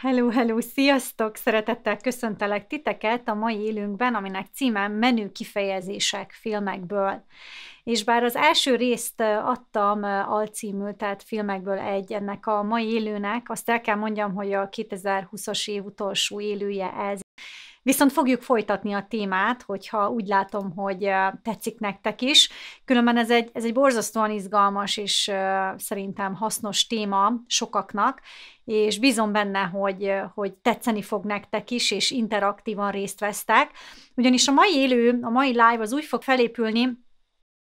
Hello, hello, sziasztok! Szeretettel köszöntelek titeket a mai élünkben, aminek címe menő kifejezések filmekből. És bár az első részt adtam alcímül, tehát filmekből egy ennek a mai élőnek, azt el kell mondjam, hogy a 2020-as év utolsó élője ez. Viszont fogjuk folytatni a témát, hogyha úgy látom, hogy tetszik nektek is. Különben ez egy, ez egy borzasztóan izgalmas és szerintem hasznos téma sokaknak, és bízom benne, hogy, hogy tetszeni fog nektek is, és interaktívan részt vesztek. Ugyanis a mai élő, a mai live az úgy fog felépülni,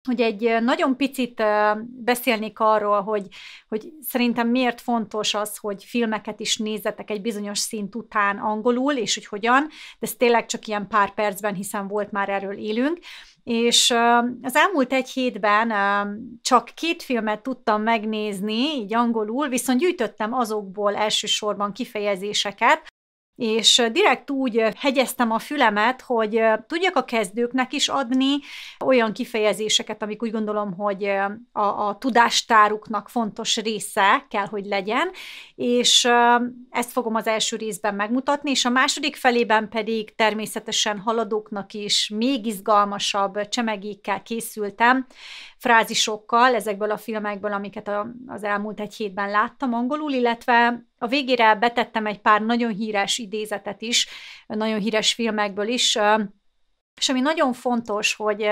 hogy egy nagyon picit beszélnék arról, hogy, hogy szerintem miért fontos az, hogy filmeket is nézzetek egy bizonyos szint után angolul, és hogy hogyan, de ez tényleg csak ilyen pár percben, hiszen volt már erről élünk. És az elmúlt egy hétben csak két filmet tudtam megnézni, így angolul, viszont gyűjtöttem azokból elsősorban kifejezéseket, és direkt úgy hegyeztem a fülemet, hogy tudjak a kezdőknek is adni olyan kifejezéseket, amik úgy gondolom, hogy a, a tudástáruknak fontos része kell, hogy legyen, és ezt fogom az első részben megmutatni, és a második felében pedig természetesen haladóknak is még izgalmasabb csemegékkel készültem, frázisokkal ezekből a filmekből, amiket a, az elmúlt egy hétben láttam angolul, illetve a végére betettem egy pár nagyon híres idézetet is, nagyon híres filmekből is, és ami nagyon fontos, hogy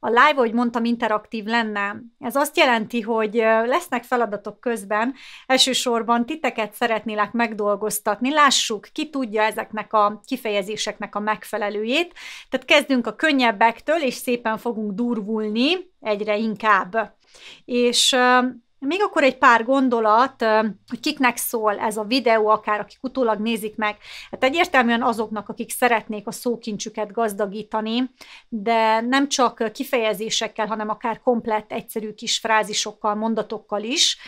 a live, ahogy mondtam, interaktív lenne. Ez azt jelenti, hogy lesznek feladatok közben, elsősorban titeket szeretnélek megdolgoztatni. Lássuk, ki tudja ezeknek a kifejezéseknek a megfelelőjét. Tehát kezdünk a könnyebbektől, és szépen fogunk durvulni egyre inkább. És még akkor egy pár gondolat, hogy kiknek szól ez a videó, akár akik utólag nézik meg. Hát egyértelműen azoknak, akik szeretnék a szókincsüket gazdagítani, de nem csak kifejezésekkel, hanem akár komplett, egyszerű kis frázisokkal, mondatokkal is,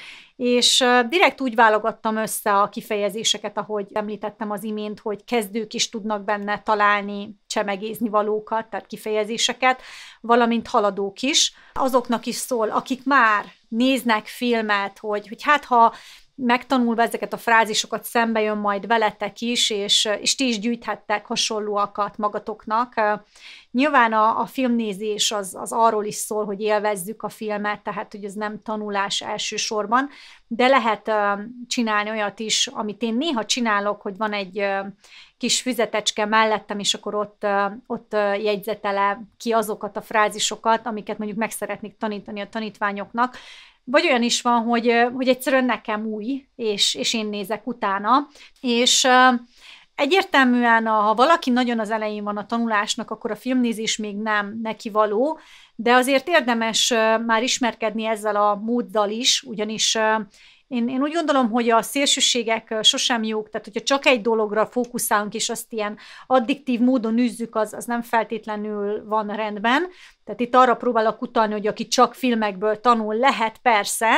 és direkt úgy válogattam össze a kifejezéseket, ahogy említettem az imént, hogy kezdők is tudnak benne találni csemegézni valókat, tehát kifejezéseket, valamint haladók is. Azoknak is szól, akik már néznek filmet, hogy, hogy hát ha megtanulva ezeket a frázisokat szembe jön majd veletek is, és, és ti is gyűjthettek hasonlóakat magatoknak. Nyilván a, a filmnézés az, az arról is szól, hogy élvezzük a filmet, tehát hogy ez nem tanulás elsősorban, de lehet csinálni olyat is, amit én néha csinálok, hogy van egy kis füzetecske mellettem, és akkor ott, ott jegyzetele ki azokat a frázisokat, amiket mondjuk meg szeretnék tanítani a tanítványoknak, vagy olyan is van, hogy, hogy egyszerűen nekem új, és, és én nézek utána, és Egyértelműen, ha valaki nagyon az elején van a tanulásnak, akkor a filmnézés még nem neki való, de azért érdemes már ismerkedni ezzel a móddal is, ugyanis én, én úgy gondolom, hogy a szélsőségek sosem jók, tehát hogyha csak egy dologra fókuszálunk, és azt ilyen addiktív módon űzzük, az, az nem feltétlenül van rendben. Tehát itt arra próbálok utalni, hogy aki csak filmekből tanul, lehet persze,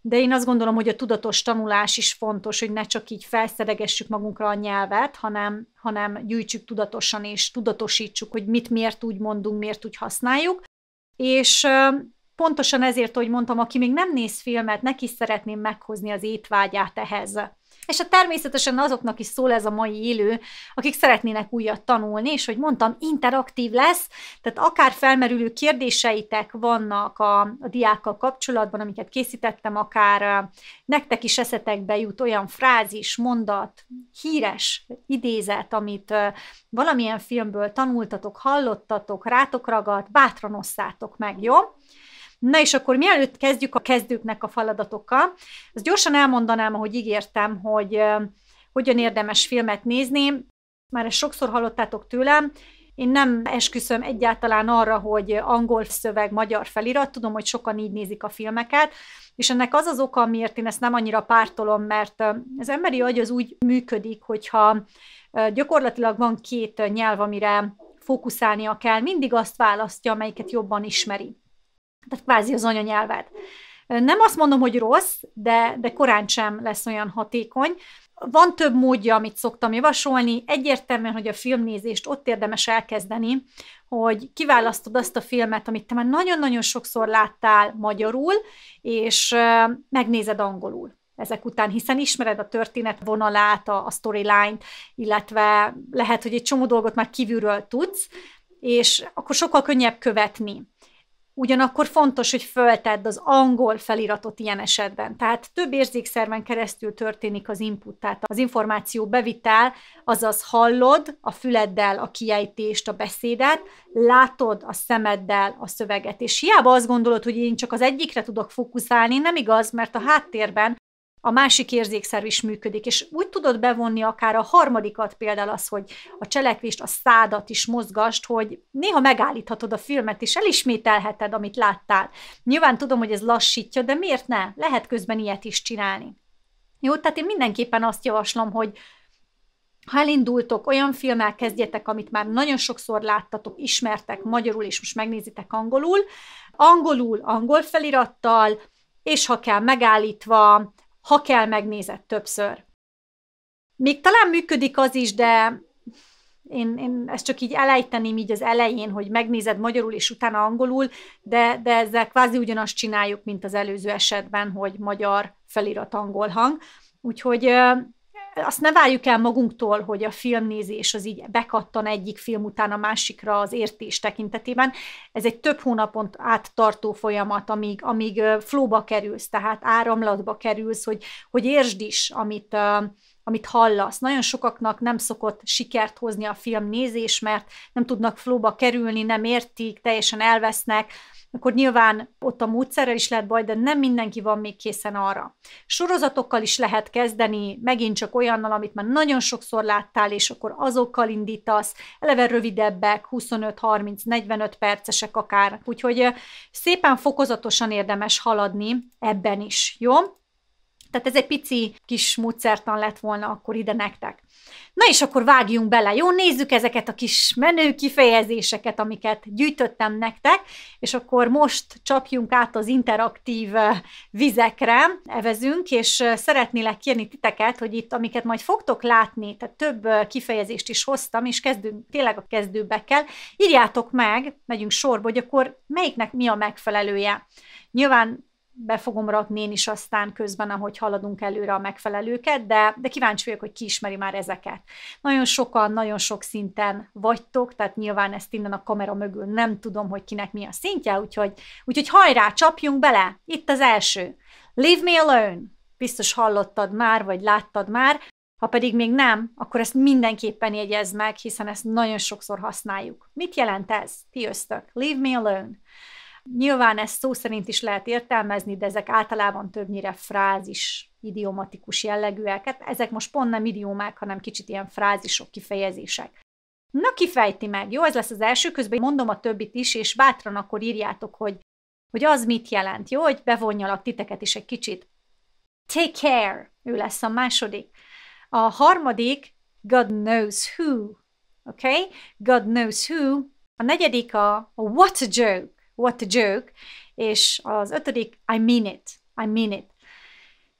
de én azt gondolom, hogy a tudatos tanulás is fontos, hogy ne csak így felszeregessük magunkra a nyelvet, hanem, hanem gyűjtsük tudatosan, és tudatosítsuk, hogy mit miért úgy mondunk, miért úgy használjuk. És pontosan ezért, hogy mondtam, aki még nem néz filmet, neki szeretném meghozni az étvágyát ehhez. És a hát természetesen azoknak is szól ez a mai élő, akik szeretnének újat tanulni, és hogy mondtam, interaktív lesz, tehát akár felmerülő kérdéseitek vannak a, a diákkal kapcsolatban, amiket készítettem, akár nektek is eszetekbe jut olyan frázis, mondat, híres idézet, amit valamilyen filmből tanultatok, hallottatok, rátok ragadt, bátran osszátok meg, jó? Na és akkor mielőtt kezdjük a kezdőknek a feladatokkal, azt gyorsan elmondanám, ahogy ígértem, hogy hogyan érdemes filmet nézni. Már ezt sokszor hallottátok tőlem, én nem esküszöm egyáltalán arra, hogy angol szöveg, magyar felirat, tudom, hogy sokan így nézik a filmeket, és ennek az az oka, miért, én ezt nem annyira pártolom, mert az emberi agy az úgy működik, hogyha gyakorlatilag van két nyelv, amire fókuszálnia kell, mindig azt választja, amelyiket jobban ismeri tehát kvázi az anyanyelvet. Nem azt mondom, hogy rossz, de, de korán sem lesz olyan hatékony. Van több módja, amit szoktam javasolni. Egyértelműen, hogy a filmnézést ott érdemes elkezdeni, hogy kiválasztod azt a filmet, amit te már nagyon-nagyon sokszor láttál magyarul, és megnézed angolul ezek után, hiszen ismered a történet vonalát, a, a storyline-t, illetve lehet, hogy egy csomó dolgot már kívülről tudsz, és akkor sokkal könnyebb követni. Ugyanakkor fontos, hogy föltedd az angol feliratot ilyen esetben. Tehát több érzékszerven keresztül történik az input, tehát az információ bevitel, azaz hallod a füleddel a kiejtést, a beszédet, látod a szemeddel a szöveget. És hiába azt gondolod, hogy én csak az egyikre tudok fókuszálni, nem igaz, mert a háttérben a másik érzékszerv is működik, és úgy tudod bevonni akár a harmadikat, például az, hogy a cselekvést, a szádat is mozgast, hogy néha megállíthatod a filmet, és elismételheted, amit láttál. Nyilván tudom, hogy ez lassítja, de miért ne? Lehet közben ilyet is csinálni. Jó, tehát én mindenképpen azt javaslom, hogy ha elindultok, olyan filmmel kezdjetek, amit már nagyon sokszor láttatok, ismertek magyarul, és most megnézitek angolul, angolul, angol felirattal, és ha kell megállítva, ha kell, megnézed többször. Még talán működik az is, de én, én ezt csak így elejteném így az elején, hogy megnézed magyarul és utána angolul, de, de ezzel kvázi ugyanazt csináljuk, mint az előző esetben, hogy magyar felirat angol hang. Úgyhogy azt ne várjuk el magunktól, hogy a filmnézés az így bekattan egyik film után a másikra az értés tekintetében. Ez egy több hónapon át tartó folyamat, amíg, amíg flóba kerülsz, tehát áramlatba kerülsz, hogy, hogy értsd is, amit, amit hallasz. Nagyon sokaknak nem szokott sikert hozni a film nézés, mert nem tudnak flóba kerülni, nem értik, teljesen elvesznek, akkor nyilván ott a módszerrel is lehet baj, de nem mindenki van még készen arra. Sorozatokkal is lehet kezdeni, megint csak olyannal, amit már nagyon sokszor láttál, és akkor azokkal indítasz, eleve rövidebbek, 25-30-45 percesek akár. Úgyhogy szépen fokozatosan érdemes haladni ebben is, jó? Tehát ez egy pici kis módszertan lett volna akkor ide nektek. Na és akkor vágjunk bele, jó? Nézzük ezeket a kis menő kifejezéseket, amiket gyűjtöttem nektek, és akkor most csapjunk át az interaktív vizekre, evezünk, és szeretnélek kérni titeket, hogy itt, amiket majd fogtok látni, tehát több kifejezést is hoztam, és kezdünk tényleg a kezdőbekkel, írjátok meg, megyünk sorba, hogy akkor melyiknek mi a megfelelője. Nyilván be fogom rakni én is aztán közben, ahogy haladunk előre a megfelelőket, de, de kíváncsi vagyok, hogy ki ismeri már ezeket. Nagyon sokan, nagyon sok szinten vagytok, tehát nyilván ezt innen a kamera mögül nem tudom, hogy kinek mi a szintje, úgyhogy, úgyhogy hajrá, csapjunk bele! Itt az első. Leave me alone! Biztos hallottad már, vagy láttad már. Ha pedig még nem, akkor ezt mindenképpen jegyezd meg, hiszen ezt nagyon sokszor használjuk. Mit jelent ez? Ti ösztök. Leave me alone. Nyilván ezt szó szerint is lehet értelmezni, de ezek általában többnyire frázis, idiomatikus jellegűek. Hát ezek most pont nem idiómák, hanem kicsit ilyen frázisok, kifejezések. Na, kifejti meg, jó? Ez lesz az első, közben mondom a többit is, és bátran akkor írjátok, hogy, hogy az mit jelent, jó? Hogy bevonjalak titeket is egy kicsit. Take care, ő lesz a második. A harmadik, God knows who, okay? God knows who. A negyedik a, a what a joke what a joke, és az ötödik, I mean it, I mean it.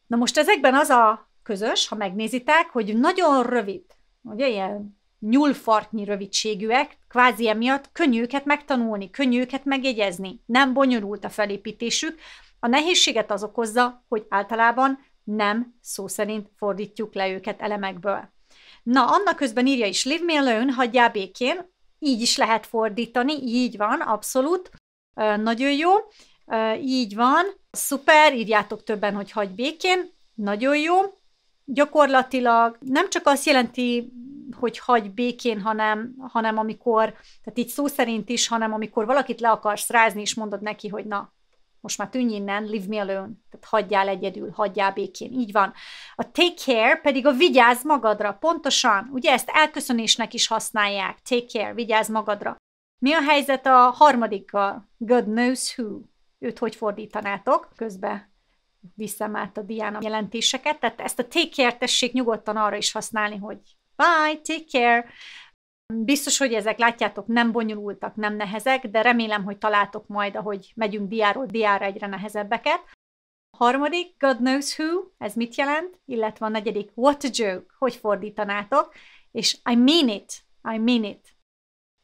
Na most ezekben az a közös, ha megnézitek, hogy nagyon rövid, ugye ilyen nyúlfartnyi rövidségűek, kvázi emiatt könnyű őket megtanulni, könnyű őket megjegyezni, nem bonyolult a felépítésük, a nehézséget az okozza, hogy általában nem szó szerint fordítjuk le őket elemekből. Na, annak közben írja is, leave me alone, hagyjál békén, így is lehet fordítani, így van, abszolút. Nagyon jó. Így van. Szuper, írjátok többen, hogy hagy békén. Nagyon jó. Gyakorlatilag nem csak azt jelenti, hogy hagy békén, hanem, hanem amikor, tehát így szó szerint is, hanem amikor valakit le akarsz rázni, és mondod neki, hogy na, most már tűnj innen, leave me alone, tehát hagyjál egyedül, hagyjál békén, így van. A take care pedig a vigyázz magadra, pontosan, ugye ezt elköszönésnek is használják, take care, vigyázz magadra. Mi a helyzet a harmadikkal? God knows who. Őt hogy fordítanátok? Közben viszem át a Diana jelentéseket, tehát ezt a take care tessék nyugodtan arra is használni, hogy bye, take care. Biztos, hogy ezek látjátok, nem bonyolultak, nem nehezek, de remélem, hogy találtok majd, ahogy megyünk diáról diára egyre nehezebbeket. A harmadik, God knows who, ez mit jelent, illetve a negyedik, what a joke, hogy fordítanátok, és I mean it, I mean it,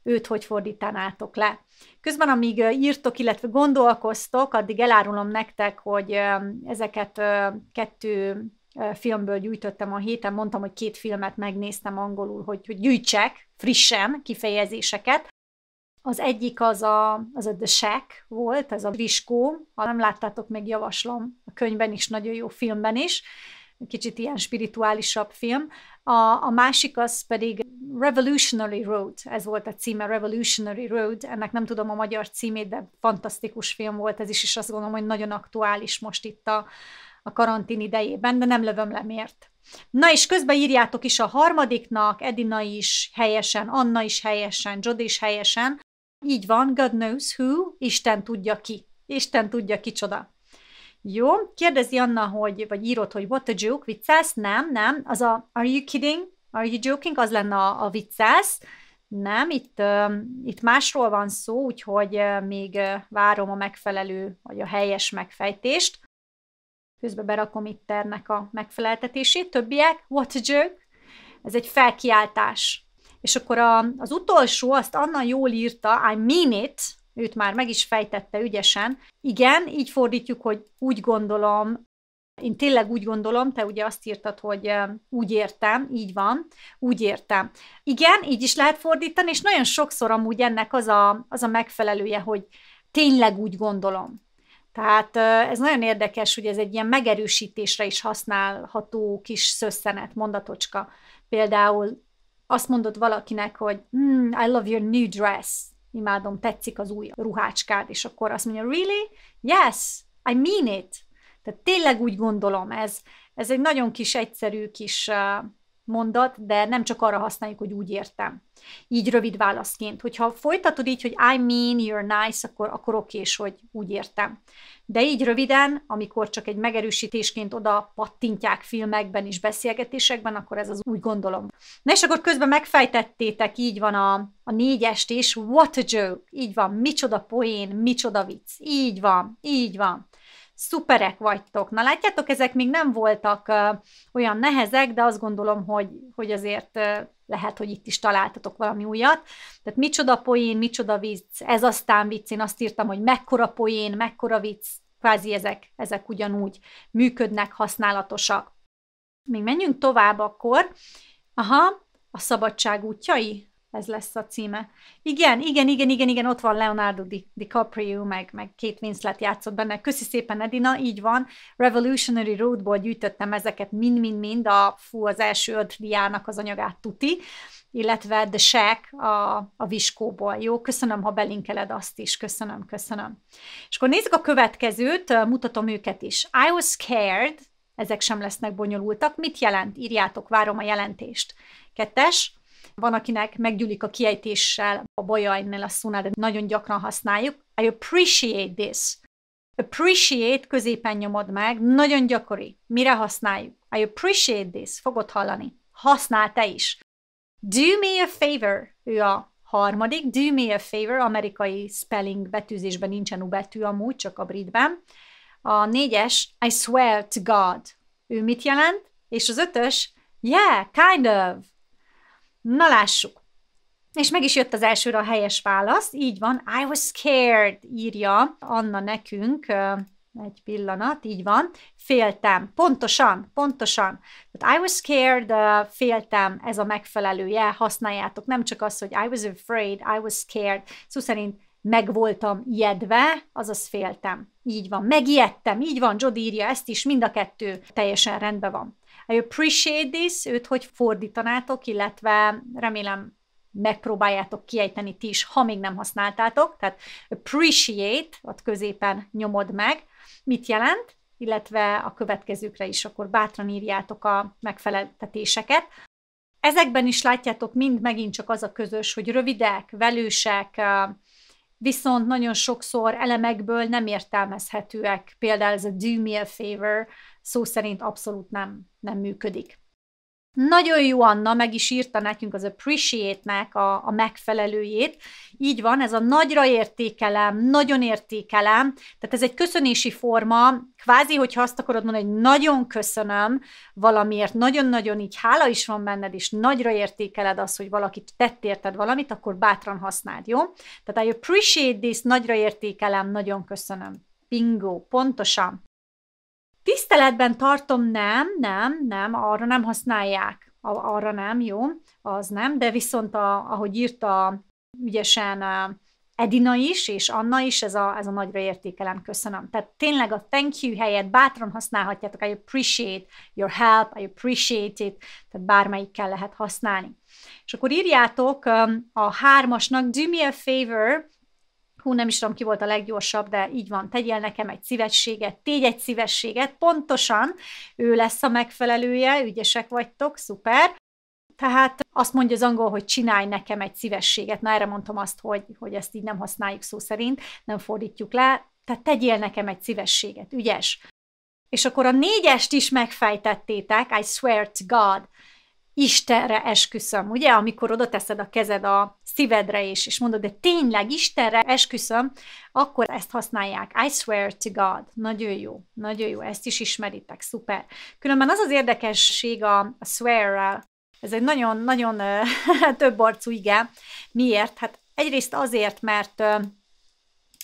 őt hogy fordítanátok le. Közben, amíg írtok, illetve gondolkoztok, addig elárulom nektek, hogy ezeket kettő filmből gyűjtöttem a héten, mondtam, hogy két filmet megnéztem angolul, hogy, hogy gyűjtsek frissen kifejezéseket. Az egyik az a, az a The Shack volt, ez a Viskó, ha nem láttátok, meg javaslom, a könyvben is, nagyon jó filmben is kicsit ilyen spirituálisabb film. A, a másik az pedig Revolutionary Road, ez volt a címe, Revolutionary Road, ennek nem tudom a magyar címét, de fantasztikus film volt ez is, és azt gondolom, hogy nagyon aktuális most itt a, a karantén idejében, de nem lövöm le miért. Na és közben írjátok is a harmadiknak, Edina is helyesen, Anna is helyesen, Jody is helyesen. Így van, God knows who, Isten tudja ki. Isten tudja kicsoda. Jó, kérdezi Anna, hogy, vagy írott, hogy what a joke, viccelsz? Nem, nem, az a are you kidding? Are you joking? Az lenne a, a viccelsz. Nem, itt, uh, itt másról van szó, úgyhogy uh, még uh, várom a megfelelő, vagy a helyes megfejtést. Közben berakom itt ennek a megfeleltetését. Többiek, what a joke? Ez egy felkiáltás. És akkor a, az utolsó, azt Anna jól írta, I mean it, őt már meg is fejtette ügyesen. Igen, így fordítjuk, hogy úgy gondolom, én tényleg úgy gondolom, te ugye azt írtad, hogy úgy értem, így van, úgy értem. Igen, így is lehet fordítani, és nagyon sokszor amúgy ennek az a, az a megfelelője, hogy tényleg úgy gondolom. Tehát ez nagyon érdekes, hogy ez egy ilyen megerősítésre is használható kis szösszenet, mondatocska. Például azt mondod valakinek, hogy mm, I love your new dress imádom, tetszik az új ruhácskád, és akkor azt mondja, really? Yes, I mean it. Tehát tényleg úgy gondolom, ez, ez egy nagyon kis egyszerű kis uh, mondat, de nem csak arra használjuk, hogy úgy értem. Így rövid válaszként. Hogyha folytatod így, hogy I mean, you're nice, akkor, akkor és hogy úgy értem. De így röviden, amikor csak egy megerősítésként oda pattintják filmekben és beszélgetésekben, akkor ez az úgy gondolom. Na és akkor közben megfejtettétek, így van a, a négyest is, what a joke, így van, micsoda poén, micsoda vicc, így van, így van szuperek vagytok. Na látjátok, ezek még nem voltak olyan nehezek, de azt gondolom, hogy, hogy azért lehet, hogy itt is találtatok valami újat. Tehát micsoda poén, micsoda vicc, ez aztán vicc, én azt írtam, hogy mekkora poén, mekkora vicc, kvázi ezek, ezek ugyanúgy működnek, használatosak. Még menjünk tovább akkor. Aha, a szabadság útjai? ez lesz a címe. Igen, igen, igen, igen, igen, ott van Leonardo Di, DiCaprio, meg, meg Kate Winslet játszott benne. Köszi szépen, Edina, így van. Revolutionary Roadból gyűjtöttem ezeket mind-mind-mind, a fú, az első öt diának az anyagát tuti, illetve The Shack a, a Viskóból. Jó, köszönöm, ha belinkeled azt is, köszönöm, köszönöm. És akkor nézzük a következőt, mutatom őket is. I was scared, ezek sem lesznek bonyolultak. Mit jelent? Írjátok, várom a jelentést. Kettes, van, akinek meggyűlik a kiejtéssel, a ennél a szónál, de nagyon gyakran használjuk. I appreciate this. Appreciate középen nyomod meg, nagyon gyakori. Mire használjuk? I appreciate this. Fogod hallani. Használ te is. Do me a favor. Ő a harmadik. Do me a favor. Amerikai spelling betűzésben nincsen U betű amúgy, csak a britben. A négyes, I swear to God. Ő mit jelent? És az ötös, yeah, kind of. Na lássuk! És meg is jött az elsőre a helyes válasz, így van, I was scared, írja Anna nekünk, egy pillanat, így van, féltem, pontosan, pontosan. But I was scared, uh, féltem, ez a megfelelője, használjátok. Nem csak az, hogy I was afraid, I was scared, szó szóval szerint meg voltam ijedve, azaz féltem. Így van, megijedtem, így van, Jod írja ezt is, mind a kettő teljesen rendben van. I appreciate this, őt hogy fordítanátok, illetve remélem megpróbáljátok kiejteni ti is, ha még nem használtátok, tehát appreciate, ott középen nyomod meg, mit jelent, illetve a következőkre is akkor bátran írjátok a megfeleltetéseket. Ezekben is látjátok mind megint csak az a közös, hogy rövidek, velősek, viszont nagyon sokszor elemekből nem értelmezhetőek. Például ez a do me a favor szó szerint abszolút nem, nem működik. Nagyon jó Anna meg is írta nekünk az appreciate-nek a, a megfelelőjét. Így van, ez a nagyra értékelem, nagyon értékelem, tehát ez egy köszönési forma, kvázi, hogyha azt akarod mondani, hogy nagyon köszönöm valamiért, nagyon-nagyon így hála is van benned, és nagyra értékeled azt, hogy valakit tett érted valamit, akkor bátran használd, jó? Tehát I appreciate this, nagyra értékelem, nagyon köszönöm. Bingo, pontosan. Tiszteletben tartom, nem, nem, nem, arra nem használják. Arra nem, jó, az nem, de viszont a, ahogy írta ügyesen Edina is, és Anna is, ez a, ez a nagyra értékelem, köszönöm. Tehát tényleg a thank you helyett bátran használhatjátok, I appreciate your help, I appreciate it, tehát bármelyikkel lehet használni. És akkor írjátok a hármasnak, do me a favor, hú, nem is tudom, ki volt a leggyorsabb, de így van, tegyél nekem egy szívességet, tégy egy szívességet, pontosan ő lesz a megfelelője, ügyesek vagytok, szuper. Tehát azt mondja az angol, hogy csinálj nekem egy szívességet. Na erre mondtam azt, hogy, hogy ezt így nem használjuk szó szerint, nem fordítjuk le. Tehát tegyél nekem egy szívességet, ügyes. És akkor a négyest is megfejtettétek, I swear to God. Istenre esküszöm, ugye? Amikor oda teszed a kezed a szívedre is, és mondod, de tényleg Istenre esküszöm, akkor ezt használják. I swear to God. Nagyon jó, nagyon jó, ezt is ismeritek, szuper. Különben az az érdekesség a, a swear ez egy nagyon-nagyon több arcú igen. Miért? Hát egyrészt azért, mert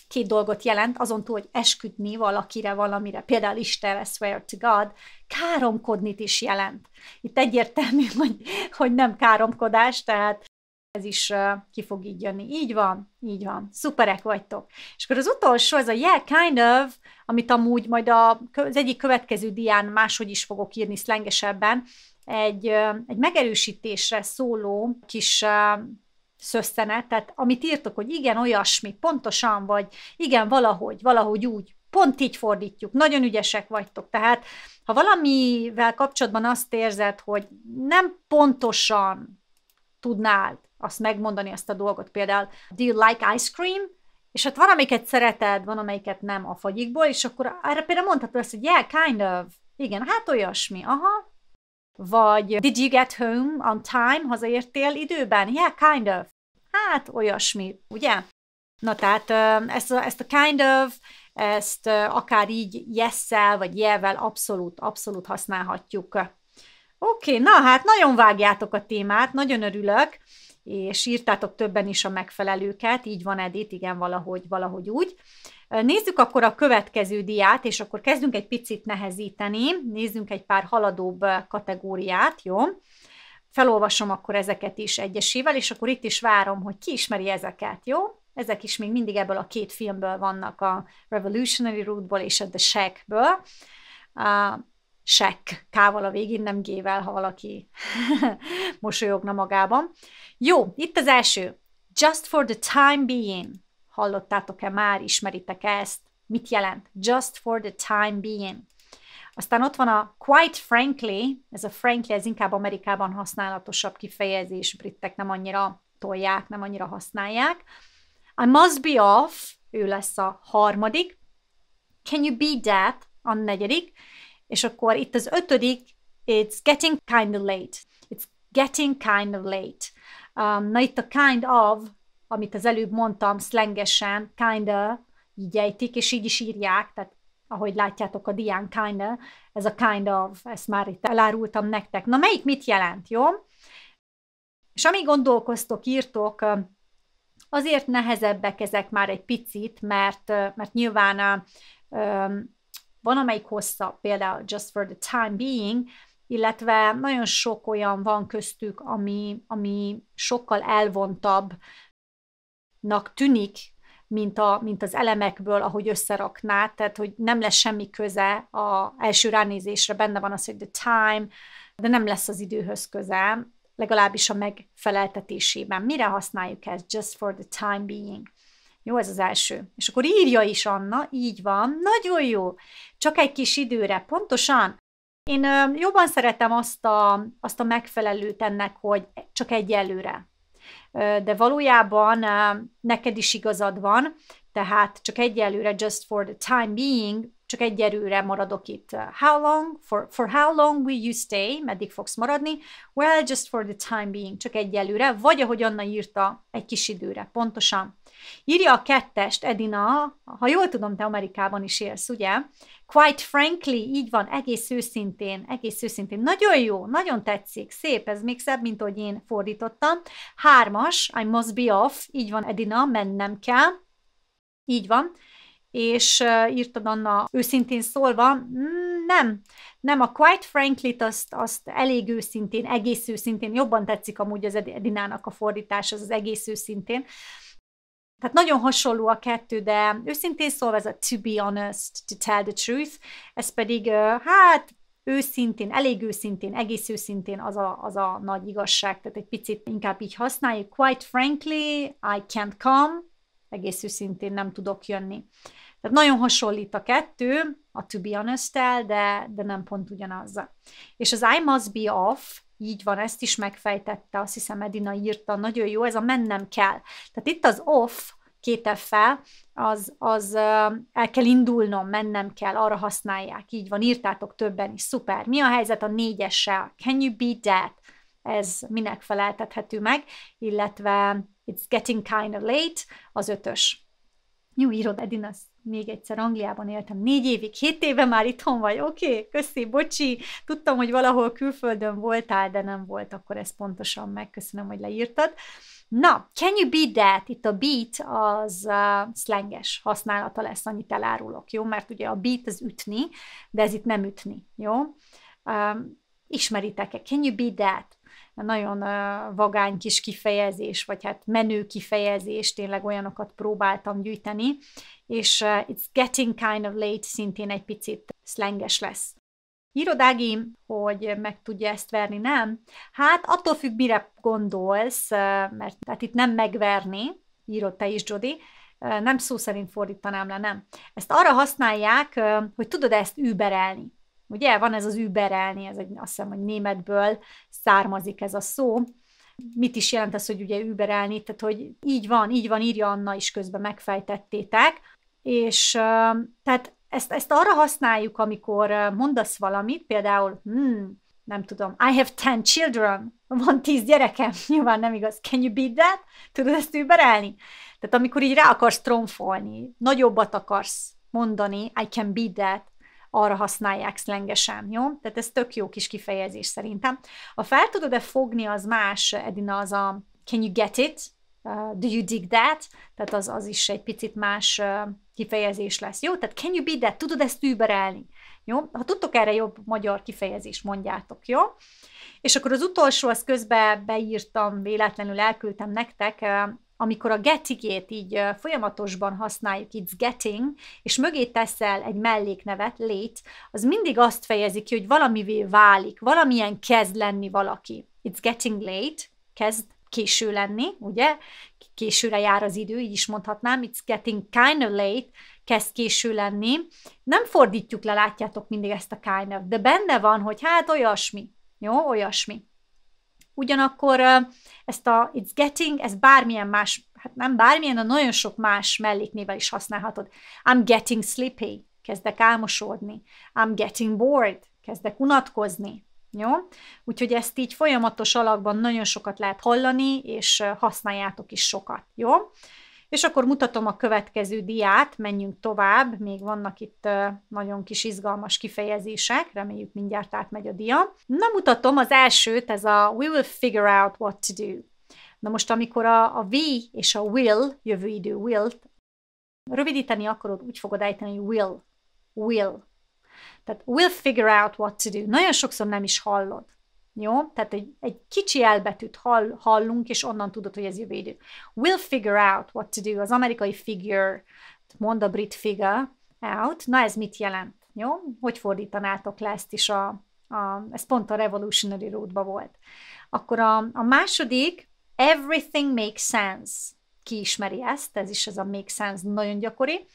két dolgot jelent, azon túl, hogy esküdni valakire, valamire, például Istenre, swear to God, káromkodnit is jelent. Itt egyértelmű, hogy, hogy nem káromkodás, tehát ez is uh, ki fog így jönni. Így van, így van, szuperek vagytok. És akkor az utolsó, ez a yeah, kind of, amit amúgy majd a, az egyik következő dián máshogy is fogok írni szlengesebben, egy, uh, egy megerősítésre szóló kis uh, szösztenet, tehát amit írtok, hogy igen, olyasmi, pontosan vagy, igen, valahogy, valahogy úgy, pont így fordítjuk, nagyon ügyesek vagytok. Tehát, ha valamivel kapcsolatban azt érzed, hogy nem pontosan tudnál azt megmondani, ezt a dolgot, például do you like ice cream? És hát van, amiket szereted, van, amelyiket nem a fagyikból, és akkor erre például mondhatod azt, hogy yeah, kind of, igen, hát olyasmi, aha, vagy did you get home on time? Hazaértél időben? Yeah, kind of. Hát, olyasmi, ugye? Na tehát ezt a, ezt a kind of, ezt akár így yes vagy jelvel abszolút, abszolút használhatjuk. Oké, okay, na hát nagyon vágjátok a témát, nagyon örülök és írtátok többen is a megfelelőket, így van Edith, igen, valahogy, valahogy úgy. Nézzük akkor a következő diát, és akkor kezdünk egy picit nehezíteni, nézzünk egy pár haladóbb kategóriát, jó? Felolvasom akkor ezeket is egyesével, és akkor itt is várom, hogy ki ismeri ezeket, jó? Ezek is még mindig ebből a két filmből vannak, a Revolutionary Road-ból és a The Shackből sekk kával a végén, nem gével, ha valaki mosolyogna magában. Jó, itt az első. Just for the time being. Hallottátok-e már, ismeritek -e ezt? Mit jelent? Just for the time being. Aztán ott van a quite frankly, ez a frankly, ez inkább Amerikában használatosabb kifejezés, britek nem annyira tolják, nem annyira használják. I must be off, ő lesz a harmadik. Can you be that, a negyedik. És akkor itt az ötödik, it's getting kind of late. It's getting kind of late. Um, na itt a kind of, amit az előbb mondtam szlengesen, of, így ejtik, és így is írják, tehát ahogy látjátok a dián, kind of ez a kind of, ezt már itt elárultam nektek. Na melyik mit jelent, jó? És amíg gondolkoztok, írtok, azért nehezebbek ezek már egy picit, mert, mert nyilván van, amelyik hosszabb, például Just for the Time Being, illetve nagyon sok olyan van köztük, ami, ami sokkal elvontabbnak tűnik, mint, a, mint az elemekből, ahogy összerakná, tehát hogy nem lesz semmi köze a első ránézésre, benne van az, hogy the time, de nem lesz az időhöz köze, legalábbis a megfeleltetésében. Mire használjuk ezt? Just for the time being. Jó, ez az első. És akkor írja is Anna, így van, nagyon jó, csak egy kis időre, pontosan. Én jobban szeretem azt a, azt a megfelelőt ennek, hogy csak egy előre. De valójában neked is igazad van, tehát csak egy előre, just for the time being, csak egy erőre maradok itt. How long, for, for how long will you stay? Meddig fogsz maradni? Well, just for the time being, csak egy előre, vagy ahogy Anna írta, egy kis időre, pontosan. Írja a kettest, Edina, ha jól tudom, te Amerikában is élsz, ugye? Quite frankly, így van, egész őszintén, egész őszintén. Nagyon jó, nagyon tetszik, szép, ez még szebb, mint hogy én fordítottam. Hármas, I must be off, így van, Edina, mennem kell. Így van és írtad Anna őszintén szólva, mm, nem, nem, a quite frankly azt, azt elég őszintén, egész őszintén, jobban tetszik amúgy az Edinának a fordítás, az az egész őszintén, tehát nagyon hasonló a kettő, de őszintén szólva ez a to be honest, to tell the truth, ez pedig hát őszintén, elég őszintén, egész őszintén az a, az a nagy igazság, tehát egy picit inkább így használjuk. Quite frankly, I can't come, egész őszintén nem tudok jönni. Tehát nagyon hasonlít a kettő, a to be honest de, de nem pont ugyanaz. És az I must be off, így van, ezt is megfejtette, azt hiszem Edina írta, nagyon jó, ez a mennem kell. Tehát itt az off, két effel, az, az el kell indulnom, mennem kell, arra használják. Így van, írtátok többen is, szuper. Mi a helyzet a négyessel? Can you be that? Ez minek feleltethető meg, illetve it's getting kind of late, az ötös. Jó, írod, Edina, még egyszer Angliában éltem négy évig, hét éve már itthon vagy, oké, okay, köszi, bocsi, tudtam, hogy valahol külföldön voltál, de nem volt, akkor ezt pontosan megköszönöm, hogy leírtad. Na, can you be that? Itt a beat az uh, szlenges használata lesz, annyit elárulok, jó? Mert ugye a beat az ütni, de ez itt nem ütni, jó? Um, ismeritek-e? Can you be that? nagyon vagány kis kifejezés, vagy hát menő kifejezés, tényleg olyanokat próbáltam gyűjteni, és it's getting kind of late szintén egy picit szlenges lesz. Irodági, hogy meg tudja ezt verni, nem? Hát attól függ, mire gondolsz, mert tehát itt nem megverni, írod te is, Jodi, nem szó szerint fordítanám le, nem. Ezt arra használják, hogy tudod ezt überelni. Ugye van ez az überelni, ez egy, azt hiszem, hogy németből származik ez a szó. Mit is jelent ez, hogy ugye überelni? Tehát, hogy így van, így van, írja Anna is közben megfejtettétek. És tehát ezt, ezt arra használjuk, amikor mondasz valamit, például, hmm, nem tudom, I have ten children, van tíz gyerekem, nyilván nem igaz, can you beat that? Tudod ezt überelni? Tehát amikor így rá akarsz tromfolni, nagyobbat akarsz mondani, I can beat that, arra használják szlengesen, jó? Tehát ez tök jó kis kifejezés szerintem. A fel tudod-e fogni, az más, Edina, az a can you get it? Uh, do you dig that? Tehát az, az is egy picit más uh, kifejezés lesz, jó? Tehát can you be that? Tudod ezt überelni? Jó? Ha tudtok erre jobb magyar kifejezést, mondjátok, jó? És akkor az utolsó, azt közben beírtam, véletlenül elküldtem nektek, uh, amikor a gettigét így folyamatosban használjuk, it's getting, és mögé teszel egy melléknevet, late, az mindig azt fejezi ki, hogy valamivé válik, valamilyen kezd lenni valaki. It's getting late, kezd késő lenni, ugye? Későre jár az idő, így is mondhatnám, it's getting kind of late, kezd késő lenni. Nem fordítjuk le, látjátok mindig ezt a kind of, de benne van, hogy hát olyasmi, jó, olyasmi. Ugyanakkor ezt a it's getting, ez bármilyen más, hát nem bármilyen, de nagyon sok más melléknével is használhatod. I'm getting sleepy, kezdek álmosodni. I'm getting bored, kezdek unatkozni. Jó? Úgyhogy ezt így folyamatos alakban nagyon sokat lehet hallani, és használjátok is sokat. Jó? És akkor mutatom a következő diát, menjünk tovább, még vannak itt nagyon kis izgalmas kifejezések, reméljük mindjárt átmegy a dia. Na mutatom az elsőt, ez a we will figure out what to do. Na most, amikor a, a we és a will, jövő idő will rövidíteni akarod, úgy fogod ejteni, hogy will, will. Tehát we'll figure out what to do. Nagyon sokszor nem is hallod. Jó? Tehát egy, egy kicsi elbetűt hall, hallunk, és onnan tudod, hogy ez jövő idő. We'll figure out what to do. Az amerikai figure, mond a brit figure out. Na ez mit jelent? Jó? Hogy fordítanátok le ezt is a, a ez pont a Revolutionary road volt. Akkor a, a második, everything makes sense. Ki ismeri ezt? Ez is ez a make sense, nagyon gyakori.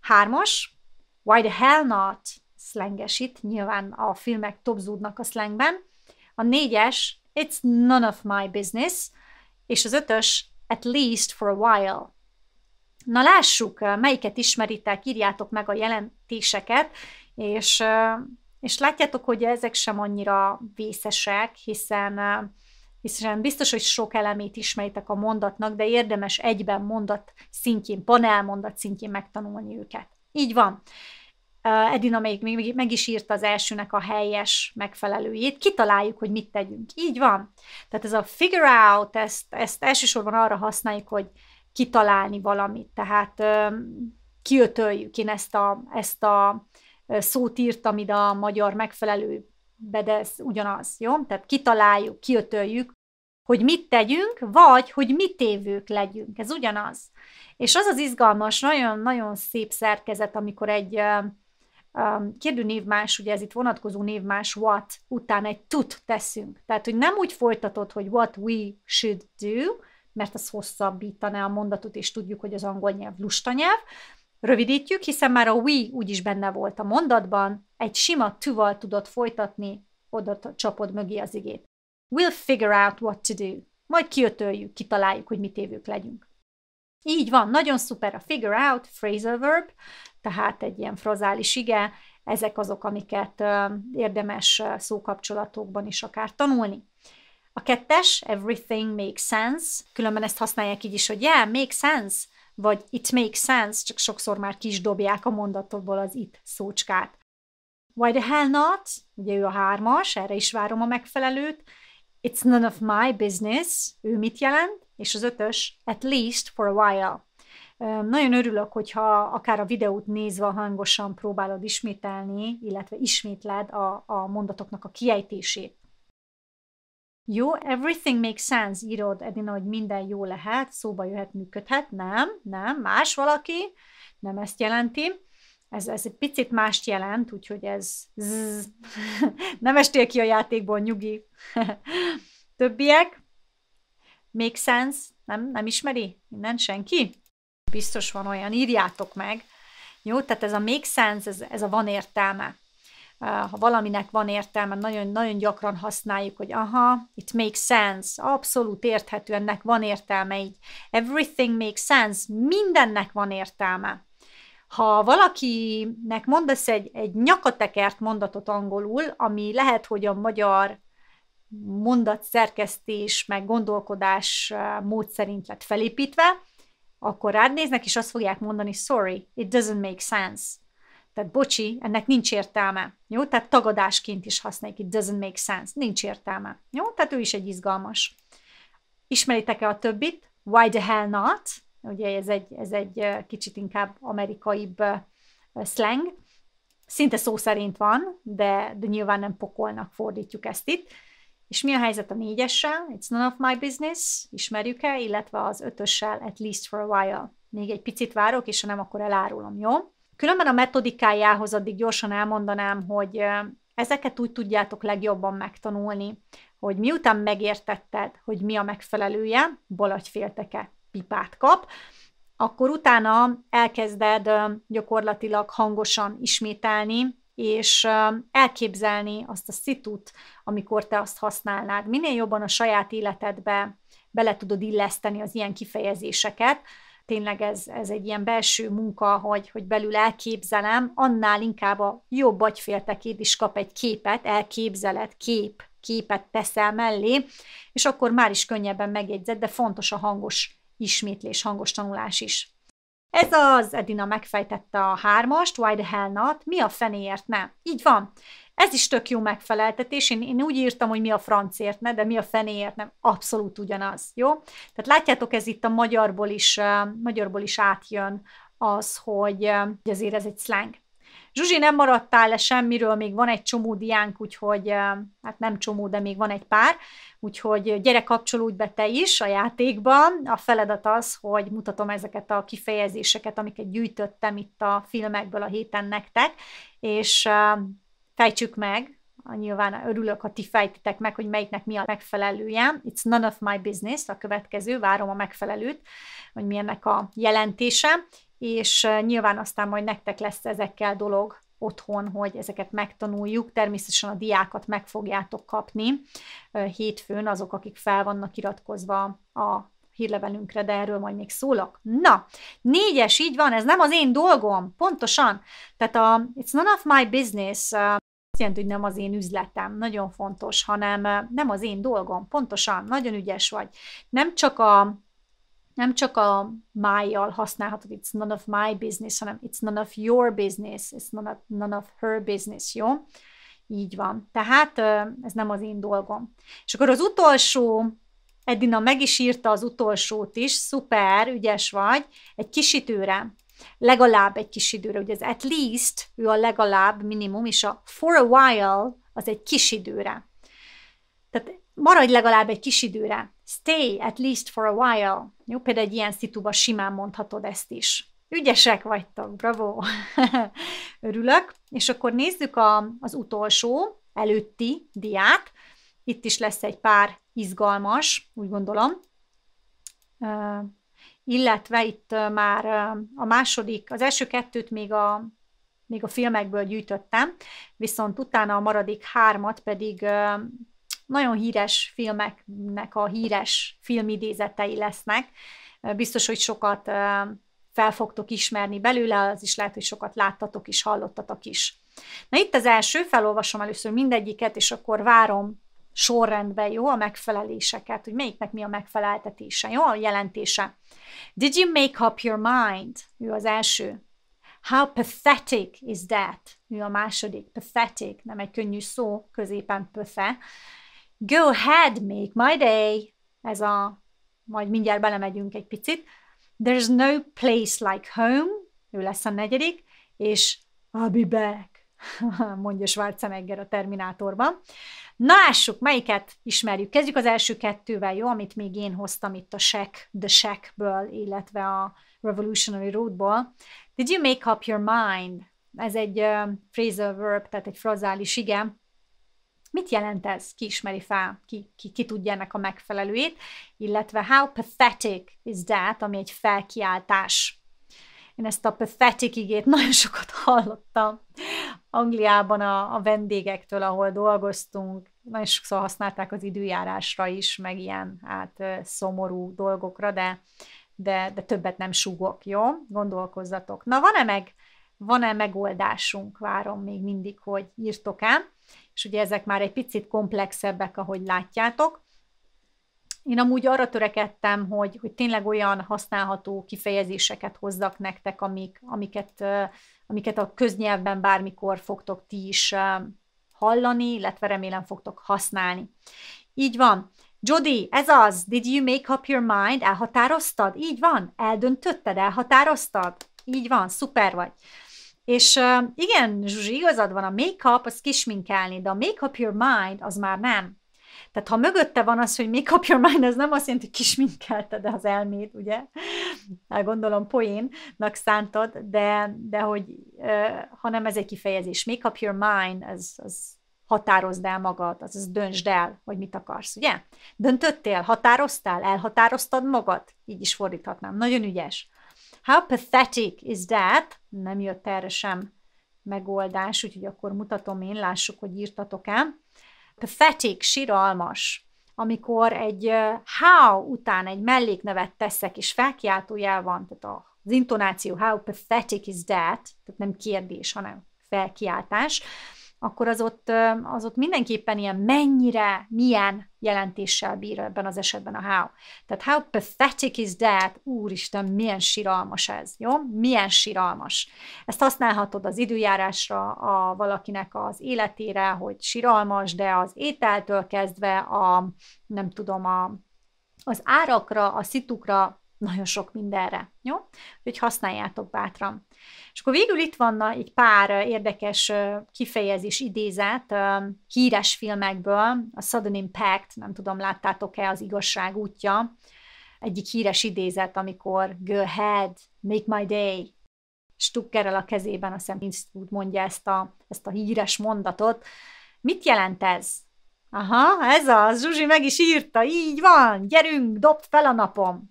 Hármas, why the hell not? Szlengesít, nyilván a filmek topzódnak a szlengben. A négyes, it's none of my business, és az ötös, at least for a while. Na lássuk, melyiket ismeritek, írjátok meg a jelentéseket, és, és látjátok, hogy ezek sem annyira vészesek, hiszen hiszen biztos, hogy sok elemét ismeritek a mondatnak, de érdemes egyben mondat szintjén, mondat szintjén megtanulni őket. Így van. Edina még, még meg is írta az elsőnek a helyes megfelelőjét, kitaláljuk, hogy mit tegyünk. Így van. Tehát ez a figure out, ezt, ezt elsősorban arra használjuk, hogy kitalálni valamit, tehát kiötöljük. Én ezt a, ezt a szót írtam ide a magyar megfelelő de ez ugyanaz, jó? Tehát kitaláljuk, kiötöljük, hogy mit tegyünk, vagy hogy mit tévők legyünk. Ez ugyanaz. És az az izgalmas, nagyon-nagyon szép szerkezet, amikor egy um, kérdőnévmás, ugye ez itt vonatkozó névmás what, után egy tud teszünk. Tehát, hogy nem úgy folytatod, hogy what we should do, mert az hosszabbítaná a mondatot, és tudjuk, hogy az angol nyelv lusta nyelv. Rövidítjük, hiszen már a we úgyis benne volt a mondatban, egy sima tuval tudod folytatni, oda csapod mögé az igét. We'll figure out what to do. Majd kiötöljük, kitaláljuk, hogy mit évők legyünk. Így van, nagyon szuper a figure out, phrasal verb, tehát egy ilyen frazális ige, ezek azok, amiket érdemes szókapcsolatokban is akár tanulni. A kettes, everything makes sense, különben ezt használják így is, hogy yeah, makes sense, vagy it makes sense, csak sokszor már ki is dobják a mondatokból az it szócskát. Why the hell not? Ugye ő a hármas, erre is várom a megfelelőt. It's none of my business, ő mit jelent? És az ötös, at least for a while. Nagyon örülök, hogyha akár a videót nézve hangosan próbálod ismételni, illetve ismétled a, a mondatoknak a kiejtését. Jó, everything makes sense, írod Edina, hogy minden jó lehet, szóba jöhet, működhet. Nem, nem, más valaki, nem ezt jelenti. Ez, ez egy picit mást jelent, úgyhogy ez zzz. nem estél ki a játékból, nyugi. Többiek? Make sense? Nem, nem ismeri? Innen senki? Biztos van olyan, írjátok meg. Jó, tehát ez a make sense, ez, ez a van értelme. Ha valaminek van értelme, nagyon, nagyon gyakran használjuk, hogy aha, it makes sense, abszolút érthető, ennek van értelme így. Everything makes sense, mindennek van értelme. Ha valakinek mondasz egy, egy nyakatekert mondatot angolul, ami lehet, hogy a magyar mondatszerkesztés, meg gondolkodás mód szerint lett felépítve, akkor rád néznek, és azt fogják mondani, sorry, it doesn't make sense. Tehát bocsi, ennek nincs értelme. Jó? Tehát tagadásként is használjuk, it doesn't make sense. Nincs értelme. Jó? Tehát ő is egy izgalmas. Ismeritek-e a többit? Why the hell not? Ugye ez egy, ez egy kicsit inkább amerikaibb slang. Szinte szó szerint van, de, de nyilván nem pokolnak fordítjuk ezt itt. És mi a helyzet a négyessel? It's none of my business, ismerjük-e, illetve az ötössel at least for a while. Még egy picit várok, és ha nem, akkor elárulom, jó? Különben a metodikájához addig gyorsan elmondanám, hogy ezeket úgy tudjátok legjobban megtanulni, hogy miután megértetted, hogy mi a megfelelője, balagyfélteke pipát kap, akkor utána elkezded gyakorlatilag hangosan ismételni és elképzelni azt a szitut, amikor te azt használnád. Minél jobban a saját életedbe bele tudod illeszteni az ilyen kifejezéseket, tényleg ez, ez egy ilyen belső munka, hogy, hogy belül elképzelem, annál inkább a jobb agyféltekéd is kap egy képet, elképzeled, kép, képet teszel mellé, és akkor már is könnyebben megjegyzed, de fontos a hangos ismétlés, hangos tanulás is. Ez az, Edina megfejtette a hármast, why the hell not, mi a fenéért ne? Így van. Ez is tök jó megfeleltetés, én, én úgy írtam, hogy mi a francért ne, de mi a fenéért nem, abszolút ugyanaz, jó? Tehát látjátok, ez itt a magyarból is, uh, magyarból is átjön az, hogy uh, azért ez egy slang. Zsuzsi, nem maradtál le semmiről, még van egy csomó diánk, úgyhogy, hát nem csomó, de még van egy pár, úgyhogy gyere kapcsolódj be te is a játékban. A feladat az, hogy mutatom ezeket a kifejezéseket, amiket gyűjtöttem itt a filmekből a héten nektek, és fejtsük meg, nyilván örülök, ha ti fejtitek meg, hogy melyiknek mi a megfelelője. It's none of my business, a következő, várom a megfelelőt, hogy milyennek a jelentése, és nyilván aztán majd nektek lesz ezekkel dolog otthon, hogy ezeket megtanuljuk. Természetesen a diákat meg fogjátok kapni hétfőn, azok, akik fel vannak iratkozva a hírlevelünkre, de erről majd még szólok. Na, négyes, így van, ez nem az én dolgom, pontosan. Tehát a it's none of my business, azt jelenti, hogy nem az én üzletem, nagyon fontos, hanem nem az én dolgom, pontosan, nagyon ügyes vagy. Nem csak a nem csak a májjal használhatod, it's none of my business, hanem it's none of your business, it's none of, none of her business, jó? Így van. Tehát ez nem az én dolgom. És akkor az utolsó, Edina meg is írta az utolsót is, szuper, ügyes vagy, egy kis időre, legalább egy kis időre, ugye az at least, ő a legalább minimum, és a for a while az egy kis időre. Tehát maradj legalább egy kis időre. Stay at least for a while. Jó, például egy ilyen szituba simán mondhatod ezt is. Ügyesek vagytok, bravo! Örülök. És akkor nézzük a, az utolsó, előtti diát. Itt is lesz egy pár izgalmas, úgy gondolom. Uh, illetve itt már a második, az első kettőt még a, még a filmekből gyűjtöttem, viszont utána a maradék hármat pedig nagyon híres filmeknek a híres filmidézetei lesznek. Biztos, hogy sokat fel fogtok ismerni belőle, az is lehet, hogy sokat láttatok is, hallottatok is. Na itt az első, felolvasom először mindegyiket, és akkor várom sorrendben, jó, a megfeleléseket, hogy melyiknek mi a megfeleltetése, jó, a jelentése. Did you make up your mind? Ő az első. How pathetic is that? Ő a második. Pathetic, nem egy könnyű szó, középen pöfe. Go ahead, make my day. Ez a, majd mindjárt belemegyünk egy picit. There's no place like home. Ő lesz a negyedik. És I'll be back. Mondja Schwarzenegger a Terminátorban. Na lássuk, melyiket ismerjük. Kezdjük az első kettővel, jó? Amit még én hoztam itt a Shack, The Shackből, illetve a Revolutionary Roadból. Did you make up your mind? Ez egy uh, phrasal verb, tehát egy frazális, igen. Mit jelent ez? Ki ismeri fel, ki, ki, ki tudja ennek a megfelelőjét, illetve how pathetic is that, ami egy felkiáltás. Én ezt a pathetic igét nagyon sokat hallottam Angliában a, a vendégektől, ahol dolgoztunk. Nagyon sokszor használták az időjárásra is, meg ilyen hát szomorú dolgokra, de, de, de többet nem súgok, jó? Gondolkozzatok. Na, van-e meg van-e megoldásunk? Várom még mindig, hogy írtok e és ugye ezek már egy picit komplexebbek, ahogy látjátok. Én amúgy arra törekedtem, hogy, hogy tényleg olyan használható kifejezéseket hozzak nektek, amik, amiket, amiket a köznyelvben bármikor fogtok ti is hallani, illetve remélem fogtok használni. Így van. Jody, ez az. Did you make up your mind? Elhatároztad? Így van. Eldöntötted? Elhatároztad? Így van. Szuper vagy. És igen, Zsuzsi, igazad van, a make-up az kisminkelni, de a make-up your mind az már nem. Tehát ha mögötte van az, hogy make up your mind, az nem azt jelenti, hogy kisminkelted az elmét, ugye? Hát gondolom poénnak szántod, de, de hogy, ha hanem ez egy kifejezés. Make up your mind, az, az határozd el magad, az döntsd el, hogy mit akarsz, ugye? Döntöttél, határoztál, elhatároztad magad? Így is fordíthatnám. Nagyon ügyes. How pathetic is that? Nem jött erre sem megoldás, úgyhogy akkor mutatom én, lássuk, hogy írtatok-e. Pathetic, síralmas, Amikor egy how után egy melléknevet teszek, és felkiáltójel van, tehát az intonáció how pathetic is that, tehát nem kérdés, hanem felkiáltás akkor az ott, az ott mindenképpen ilyen mennyire, milyen jelentéssel bír ebben az esetben a how. Tehát how pathetic is that? Úristen, milyen siralmas ez, jó? Milyen siralmas. Ezt használhatod az időjárásra, a valakinek az életére, hogy siralmas, de az ételtől kezdve a, nem tudom, a, az árakra, a szitukra, nagyon sok mindenre, jó? Úgyhogy használjátok bátran. És akkor végül itt van egy pár érdekes kifejezés idézet híres filmekből, a Sudden Impact, nem tudom, láttátok-e az igazság útja, egyik híres idézet, amikor go ahead, make my day, Stuckerrel a kezében, azt hiszem Eastwood mondja ezt a, ezt a híres mondatot. Mit jelent ez? Aha, ez az, Zsuzsi meg is írta, így van, gyerünk, dobd fel a napom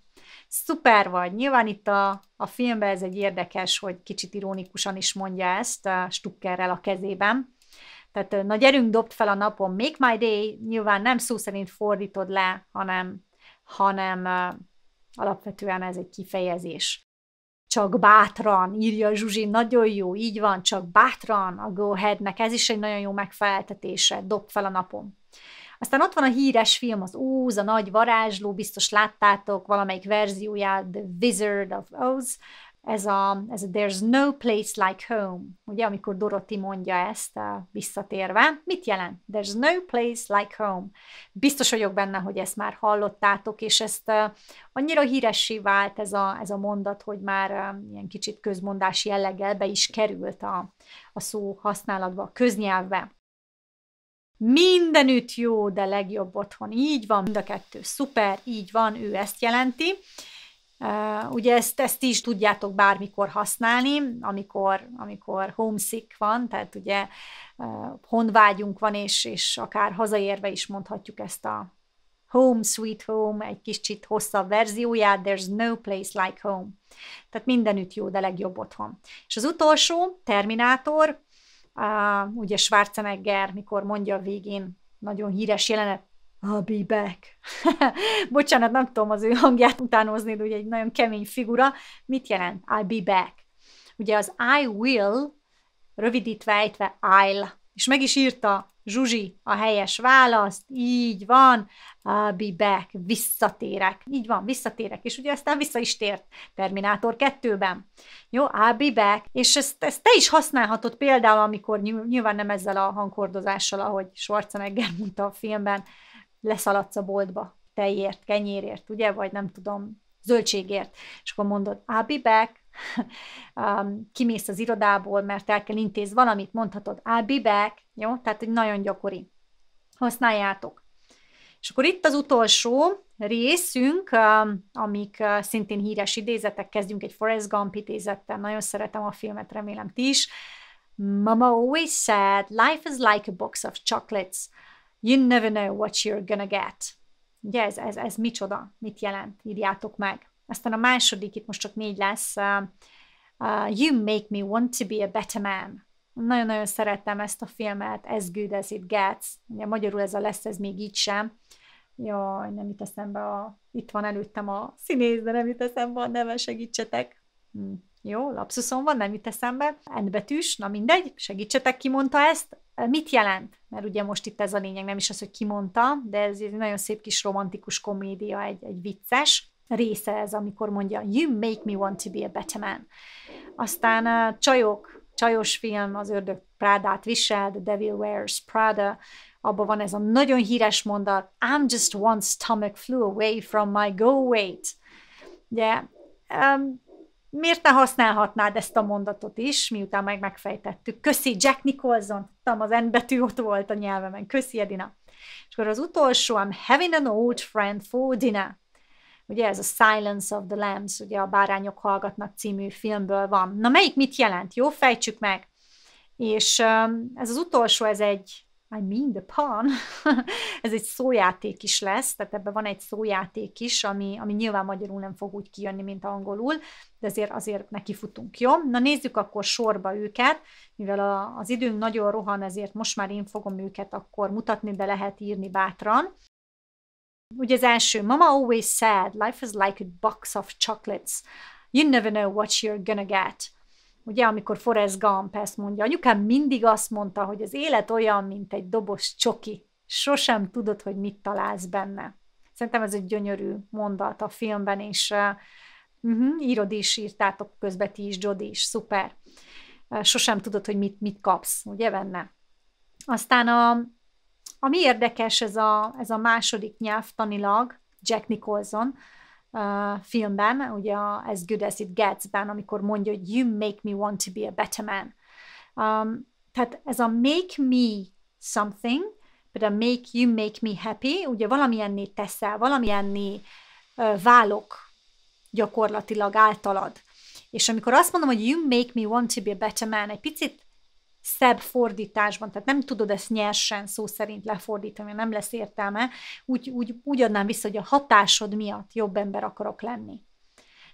szuper vagy. Nyilván itt a, a filmben ez egy érdekes, hogy kicsit ironikusan is mondja ezt a eh, stukkerrel a kezében. Tehát eh, na gyerünk, dobd fel a napon, make my day, nyilván nem szó szerint fordítod le, hanem, hanem eh, alapvetően ez egy kifejezés. Csak bátran, írja Zsuzsi, nagyon jó, így van, csak bátran a go Headnek ez is egy nagyon jó megfeleltetése, dobd fel a napon. Aztán ott van a híres film, az úz a nagy varázsló, biztos láttátok valamelyik verzióját, The Wizard of Oz, ez a, ez a There's no place like home, ugye, amikor Dorothy mondja ezt visszatérve, mit jelent? There's no place like home. Biztos vagyok benne, hogy ezt már hallottátok, és ezt annyira híressé vált ez a, ez a mondat, hogy már ilyen kicsit közmondás jelleggel be is került a, a szó használatba, a köznyelvbe mindenütt jó, de legjobb otthon. Így van, mind a kettő szuper, így van, ő ezt jelenti. Uh, ugye ezt, ezt is tudjátok bármikor használni, amikor, amikor homesick van, tehát ugye uh, honvágyunk van, és, és akár hazaérve is mondhatjuk ezt a home sweet home, egy kicsit hosszabb verzióját, there's no place like home. Tehát mindenütt jó, de legjobb otthon. És az utolsó, Terminátor, Uh, ugye Schwarzenegger, mikor mondja a végén, nagyon híres jelenet, I'll be back. Bocsánat, nem tudom az ő hangját utánozni, de ugye egy nagyon kemény figura. Mit jelent I'll be back? Ugye az I will, rövidítve ejtve I'll, és meg is írta Zsuzsi, a helyes válasz, így van, I'll be back, visszatérek. Így van, visszatérek, és ugye aztán vissza is tért Terminátor 2-ben. Jó, I'll be back, és ezt, ezt te is használhatod például, amikor nyilván nem ezzel a hangkordozással, ahogy Schwarzenegger mondta a filmben, leszaladsz a boltba tejért, kenyérért, ugye, vagy nem tudom, zöldségért, és akkor mondod, I'll be back, um, kimész az irodából, mert el kell intéz valamit, mondhatod, I'll be back, jó? Tehát, hogy nagyon gyakori. Használjátok. És akkor itt az utolsó részünk, amik szintén híres idézetek, kezdjünk egy Forrest Gump idézettel, nagyon szeretem a filmet, remélem ti is. Mama always said, life is like a box of chocolates. You never know what you're gonna get. Ugye ez, ez, ez micsoda? Mit jelent? Írjátok meg. Aztán a második, itt most csak négy lesz. Uh, uh, you make me want to be a better man. Nagyon-nagyon szerettem ezt a filmet, Ez Good As It Gets. Ugye magyarul ez a lesz, ez még így sem. Jaj, nem itt eszembe a... Itt van előttem a színész, de nem itt eszembe a neve, segítsetek. Hm. Jó, lapszuszon van, nem itt eszembe. Endbetűs, na mindegy, segítsetek, ki mondta ezt. Mit jelent? Mert ugye most itt ez a lényeg, nem is az, hogy ki mondta, de ez egy nagyon szép kis romantikus komédia, egy, egy vicces része ez, amikor mondja, you make me want to be a better man. Aztán a csajok, csajos film, az ördög Prádát visel, The Devil Wears Prada, abban van ez a nagyon híres mondat, I'm just one stomach flew away from my go weight. Ugye, um, miért ne használhatnád ezt a mondatot is, miután meg megfejtettük. Köszi, Jack Nicholson, Tam az N betű ott volt a nyelvemen. Köszi, Edina. És akkor az utolsó, I'm having an old friend for dinner. Ugye ez a Silence of the Lambs, ugye a Bárányok hallgatnak című filmből van. Na melyik mit jelent? Jó, fejtsük meg. És ez az utolsó, ez egy I mean the pun, ez egy szójáték is lesz, tehát ebben van egy szójáték is, ami, ami nyilván magyarul nem fog úgy kijönni, mint angolul, de azért, azért neki futunk, jó? Na nézzük akkor sorba őket, mivel a, az időnk nagyon rohan, ezért most már én fogom őket akkor mutatni, de lehet írni bátran. Ugye az első, Mama always said, life is like a box of chocolates. You never know what you're gonna get. Ugye, amikor Forrest Gump ezt mondja, anyukám mindig azt mondta, hogy az élet olyan, mint egy doboz csoki. Sosem tudod, hogy mit találsz benne. Szerintem ez egy gyönyörű mondat a filmben, és uh-huh, írod is, írtátok közben ti is, Jodi is, szuper. Sosem tudod, hogy mit, mit kapsz, ugye benne. Aztán a, ami érdekes, ez a, ez a második nyelv tanilag Jack Nicholson uh, filmben, ugye a Good As It Gets-ben, amikor mondja, hogy you make me want to be a better man. Um, tehát ez a make me something, például make you make me happy, ugye valamilyenné teszel, valamilyenné uh, válok gyakorlatilag általad. És amikor azt mondom, hogy you make me want to be a better man, egy picit szebb fordításban, tehát nem tudod ezt nyersen szó szerint lefordítani, nem lesz értelme, úgy, úgy, úgy adnám vissza, hogy a hatásod miatt jobb ember akarok lenni.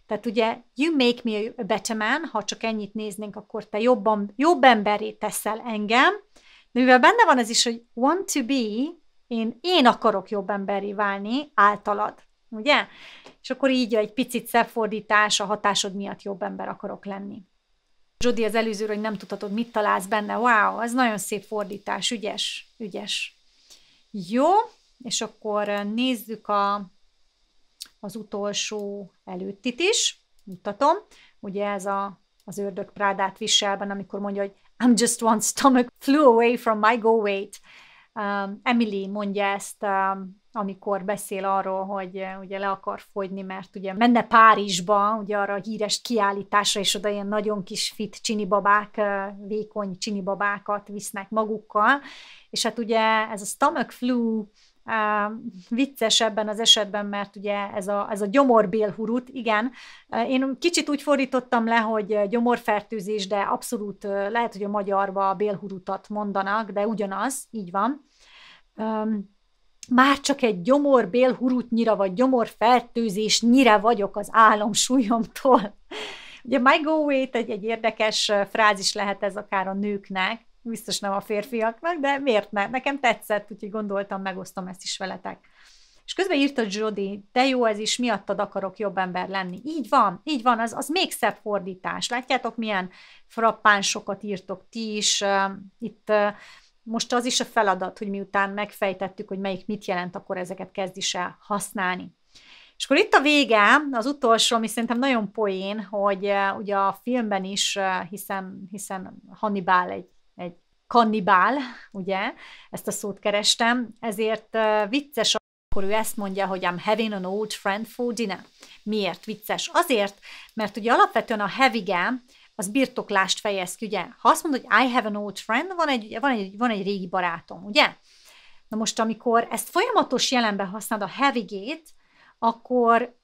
Tehát ugye, you make me a better man, ha csak ennyit néznénk, akkor te jobban, jobb emberré teszel engem, de mivel benne van ez is, hogy want to be, én, én akarok jobb emberré válni általad, ugye? És akkor így egy picit szebb fordítás, a hatásod miatt jobb ember akarok lenni. Jodi az előzőről, hogy nem tudhatod, mit találsz benne. Wow, ez nagyon szép fordítás, ügyes, ügyes. Jó, és akkor nézzük a, az utolsó előttit is. Mutatom. Ugye ez a, az ördög prádát viselben, amikor mondja, hogy I'm just one stomach flew away from my go weight. Um, Emily mondja ezt um, amikor beszél arról, hogy eh, ugye le akar fogyni, mert ugye menne Párizsba, ugye arra a híres kiállításra, és oda ilyen nagyon kis fit csinibabák, eh, vékony csinibabákat visznek magukkal, és hát ugye ez a stomach flu eh, vicces ebben az esetben, mert ugye ez a, ez a gyomorbélhurut, igen, én kicsit úgy fordítottam le, hogy gyomorfertőzés, de abszolút lehet, hogy a magyarba bélhurutat mondanak, de ugyanaz, így van már csak egy gyomor bélhurutnyira vagy gyomor nyire vagyok az álom súlyomtól. Ugye my go away egy, egy érdekes frázis lehet ez akár a nőknek, biztos nem a férfiaknak, de miért ne? Nekem tetszett, úgyhogy gondoltam, megosztom ezt is veletek. És közben írta Jody, de jó ez is, miattad akarok jobb ember lenni. Így van, így van, az, az még szebb fordítás. Látjátok, milyen frappánsokat írtok ti is. Itt most az is a feladat, hogy miután megfejtettük, hogy melyik mit jelent, akkor ezeket kezd is el használni. És akkor itt a vége, az utolsó, ami szerintem nagyon poén, hogy eh, ugye a filmben is, eh, hiszen, hiszen Hannibal egy, egy kannibál, ugye, ezt a szót kerestem, ezért eh, vicces akkor ő ezt mondja, hogy I'm having an old friend for dinner. Miért vicces? Azért, mert ugye alapvetően a hevige, az birtoklást fejez ki, ugye? Ha azt mondod, hogy I have an old friend, van egy, van egy, van egy régi barátom, ugye? Na most, amikor ezt folyamatos jelenben használod a have-igét, akkor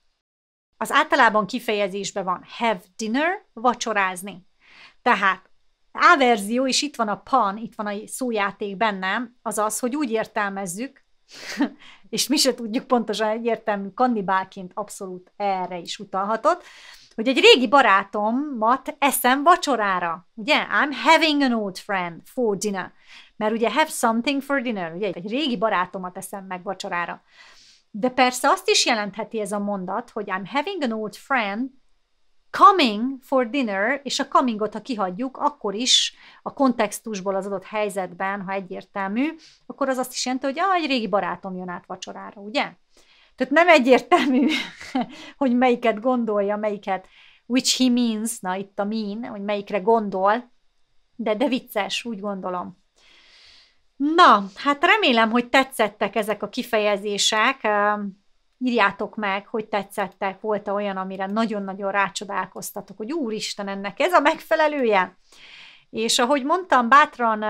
az általában kifejezésben van have dinner, vacsorázni. Tehát A verzió, és itt van a pan, itt van a szójáték bennem, az az, hogy úgy értelmezzük, és mi se tudjuk pontosan egyértelmű kannibálként abszolút erre is utalhatott, hogy egy régi barátomat eszem vacsorára. Ugye? I'm having an old friend for dinner. Mert ugye have something for dinner, ugye? Egy régi barátomat eszem meg vacsorára. De persze azt is jelentheti ez a mondat, hogy I'm having an old friend coming for dinner, és a comingot, ha kihagyjuk, akkor is a kontextusból az adott helyzetben, ha egyértelmű, akkor az azt is jelenti, hogy ah, egy régi barátom jön át vacsorára, ugye? Tehát nem egyértelmű, hogy melyiket gondolja, melyiket, which he means, na itt a mean, hogy melyikre gondol, de, de vicces, úgy gondolom. Na, hát remélem, hogy tetszettek ezek a kifejezések. Írjátok meg, hogy tetszettek, volt -e olyan, amire nagyon-nagyon rácsodálkoztatok, hogy úristen, ennek ez a megfelelője? És ahogy mondtam, bátran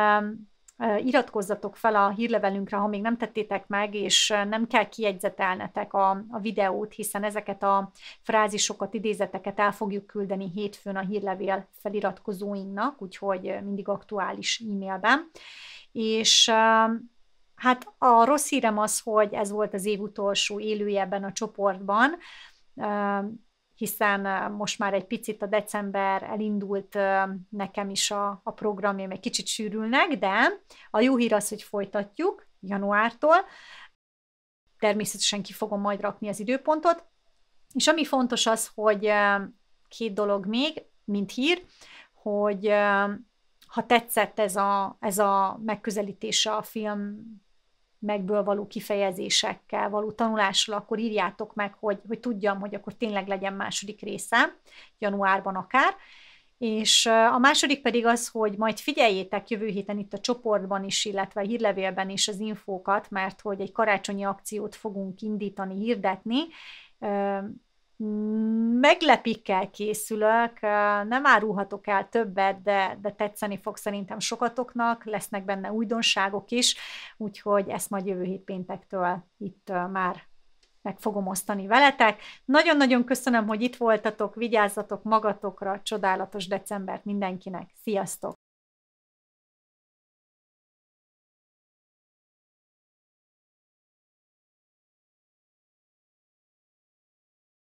iratkozzatok fel a hírlevelünkre, ha még nem tettétek meg, és nem kell kiegyzetelnetek a, a videót, hiszen ezeket a frázisokat, idézeteket el fogjuk küldeni hétfőn a hírlevél feliratkozóinknak, úgyhogy mindig aktuális e-mailben. És hát a rossz hírem az, hogy ez volt az év utolsó élője ebben a csoportban, hiszen most már egy picit a december elindult nekem is a, a programjaim, egy kicsit sűrülnek, de a jó hír az, hogy folytatjuk januártól, természetesen ki fogom majd rakni az időpontot, és ami fontos az, hogy két dolog még, mint hír, hogy ha tetszett ez a, ez a megközelítése a film megből való kifejezésekkel való tanulással, akkor írjátok meg, hogy, hogy tudjam, hogy akkor tényleg legyen második része, januárban akár. És a második pedig az, hogy majd figyeljétek jövő héten itt a csoportban is, illetve a hírlevélben is az infókat, mert hogy egy karácsonyi akciót fogunk indítani, hirdetni, meglepikkel készülök, nem árulhatok el többet, de, de tetszeni fog szerintem sokatoknak, lesznek benne újdonságok is, úgyhogy ezt majd jövő hét péntektől itt már meg fogom osztani veletek. Nagyon-nagyon köszönöm, hogy itt voltatok, vigyázzatok magatokra, csodálatos decembert mindenkinek, sziasztok!